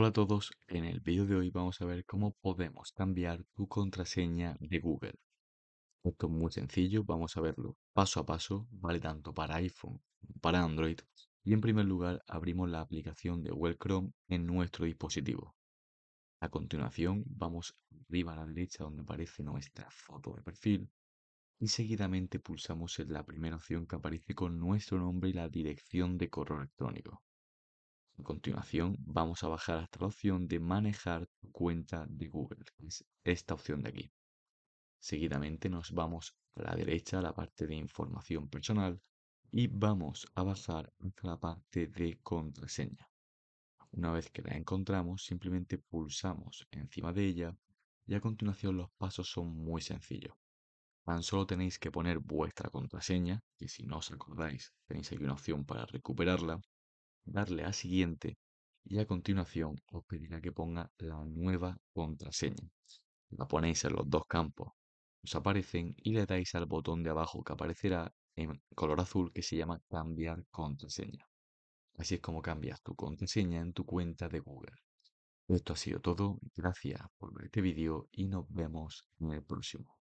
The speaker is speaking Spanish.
Hola a todos, en el vídeo de hoy vamos a ver cómo podemos cambiar tu contraseña de Google. Esto es muy sencillo, vamos a verlo paso a paso, vale tanto para iPhone como para Android. Y en primer lugar abrimos la aplicación de Google Chrome en nuestro dispositivo. A continuación vamos arriba a la derecha donde aparece nuestra foto de perfil y seguidamente pulsamos en la primera opción que aparece con nuestro nombre y la dirección de correo electrónico. A continuación vamos a bajar hasta la opción de manejar tu cuenta de Google, que es esta opción de aquí. Seguidamente nos vamos a la derecha, a la parte de información personal, y vamos a bajar hasta la parte de contraseña. Una vez que la encontramos, simplemente pulsamos encima de ella y a continuación los pasos son muy sencillos. Tan solo tenéis que poner vuestra contraseña, que si no os acordáis tenéis aquí una opción para recuperarla, darle a siguiente y a continuación os pedirá que ponga la nueva contraseña. La ponéis en los dos campos, os aparecen y le dais al botón de abajo que aparecerá en color azul que se llama cambiar contraseña. Así es como cambias tu contraseña en tu cuenta de Google. Esto ha sido todo, gracias por ver este vídeo y nos vemos en el próximo.